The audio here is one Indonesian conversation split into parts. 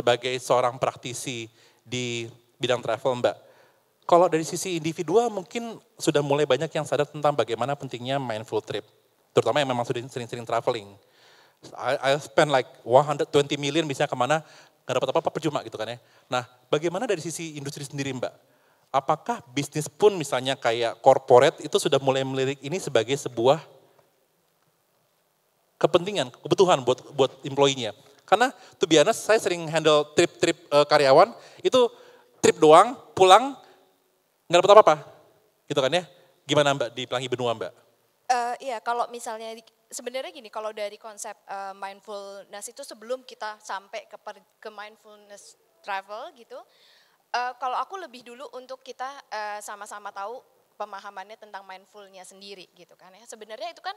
sebagai seorang praktisi di bidang travel Mbak. Kalau dari sisi individual mungkin sudah mulai banyak yang sadar tentang bagaimana pentingnya mindful trip. Terutama yang memang sudah sering-sering traveling. I, I spend like 120 million misalnya kemana, nggak dapat apa-apa percuma gitu kan ya. Nah bagaimana dari sisi industri sendiri Mbak? Apakah bisnis pun misalnya kayak corporate itu sudah mulai melirik ini sebagai sebuah kepentingan, kebutuhan buat buat employee-nya? Karena to be honest, saya sering handle trip-trip uh, karyawan, itu trip doang, pulang, nggak dapat apa-apa. Gitu kan ya. Gimana Mbak di Pelangi Benua Mbak? Uh, iya, kalau misalnya sebenarnya gini, kalau dari konsep uh, mindfulness itu sebelum kita sampai ke, per, ke mindfulness travel gitu, uh, kalau aku lebih dulu untuk kita sama-sama uh, sama -sama tahu pemahamannya tentang mindfulnya sendiri gitu kan ya sebenarnya itu kan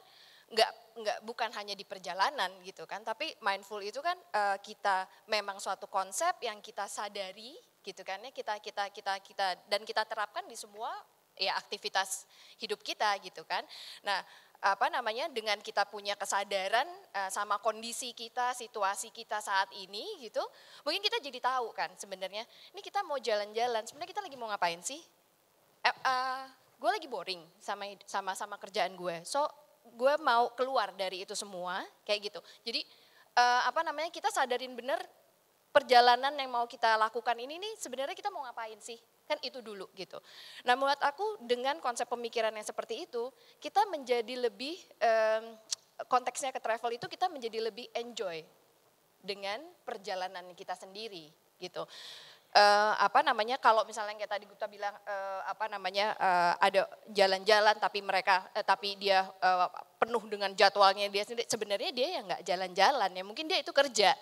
nggak nggak bukan hanya di perjalanan gitu kan tapi mindful itu kan uh, kita memang suatu konsep yang kita sadari gitu kan ya kita kita kita kita dan kita terapkan di semua ya aktivitas hidup kita gitu kan nah apa namanya dengan kita punya kesadaran uh, sama kondisi kita, situasi kita saat ini gitu, mungkin kita jadi tahu kan sebenarnya ini kita mau jalan-jalan, sebenarnya kita lagi mau ngapain sih? Eh, uh, gue lagi boring sama sama sama kerjaan gue so gue mau keluar dari itu semua kayak gitu jadi uh, apa namanya kita sadarin bener perjalanan yang mau kita lakukan ini nih sebenarnya kita mau ngapain sih kan itu dulu gitu nah menurut aku dengan konsep pemikiran yang seperti itu kita menjadi lebih um, konteksnya ke travel itu kita menjadi lebih enjoy dengan perjalanan kita sendiri gitu uh, apa namanya kalau misalnya kayak tadi Gupta bilang uh, apa namanya uh, ada jalan-jalan tapi mereka uh, tapi dia uh, penuh dengan jadwalnya dia sendiri sebenarnya dia yang nggak jalan-jalan ya mungkin dia itu kerja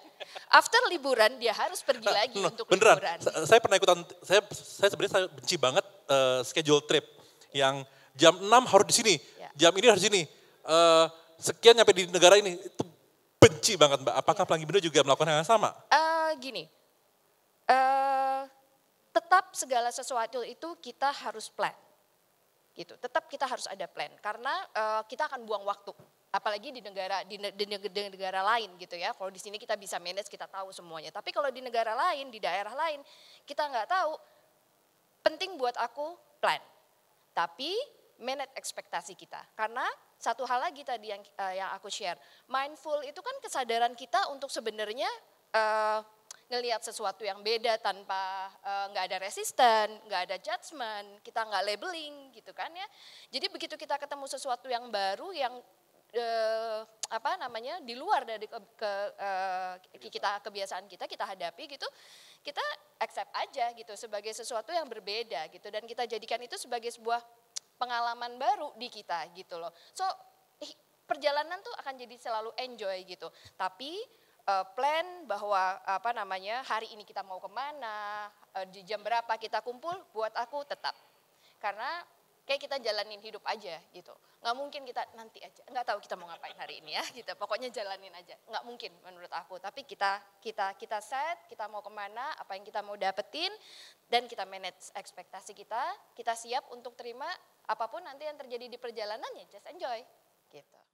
after liburan dia harus pergi lagi nah, untuk beneran. liburan saya pernah ikutan saya saya sebenarnya saya benci banget uh, schedule trip yang jam 6 harus di sini ya. jam ini harus di sini uh, sekian sampai di negara ini itu benci banget mbak apakah ya. pelangi bener juga melakukan hal yang sama uh, gini uh, tetap segala sesuatu itu kita harus plan. Gitu, tetap kita harus ada plan karena uh, kita akan buang waktu. Apalagi di negara di, di, negara lain gitu ya. Kalau di sini kita bisa manage, kita tahu semuanya. Tapi kalau di negara lain, di daerah lain, kita nggak tahu. Penting buat aku plan. Tapi manage ekspektasi kita. Karena satu hal lagi tadi yang uh, yang aku share, mindful itu kan kesadaran kita untuk sebenarnya uh, ngelihat sesuatu yang beda tanpa eh, nggak uh, ada resisten, nggak ada judgement, kita nggak labeling gitu kan ya. Jadi begitu kita ketemu sesuatu yang baru yang uh, apa namanya di luar dari ke, ke uh, kita kebiasaan kita kita hadapi gitu kita accept aja gitu sebagai sesuatu yang berbeda gitu dan kita jadikan itu sebagai sebuah pengalaman baru di kita gitu loh so perjalanan tuh akan jadi selalu enjoy gitu tapi Eh, plan bahwa apa namanya hari ini kita mau kemana, eh, di jam berapa kita kumpul, buat aku tetap. Karena kayak kita jalanin hidup aja gitu. Nggak mungkin kita nanti aja, nggak tahu kita mau ngapain hari ini ya gitu. Pokoknya jalanin aja, nggak mungkin menurut aku. Tapi kita kita kita set, kita mau kemana, apa yang kita mau dapetin, dan kita manage ekspektasi kita. Kita siap untuk terima apapun nanti yang terjadi di perjalanannya, just enjoy gitu.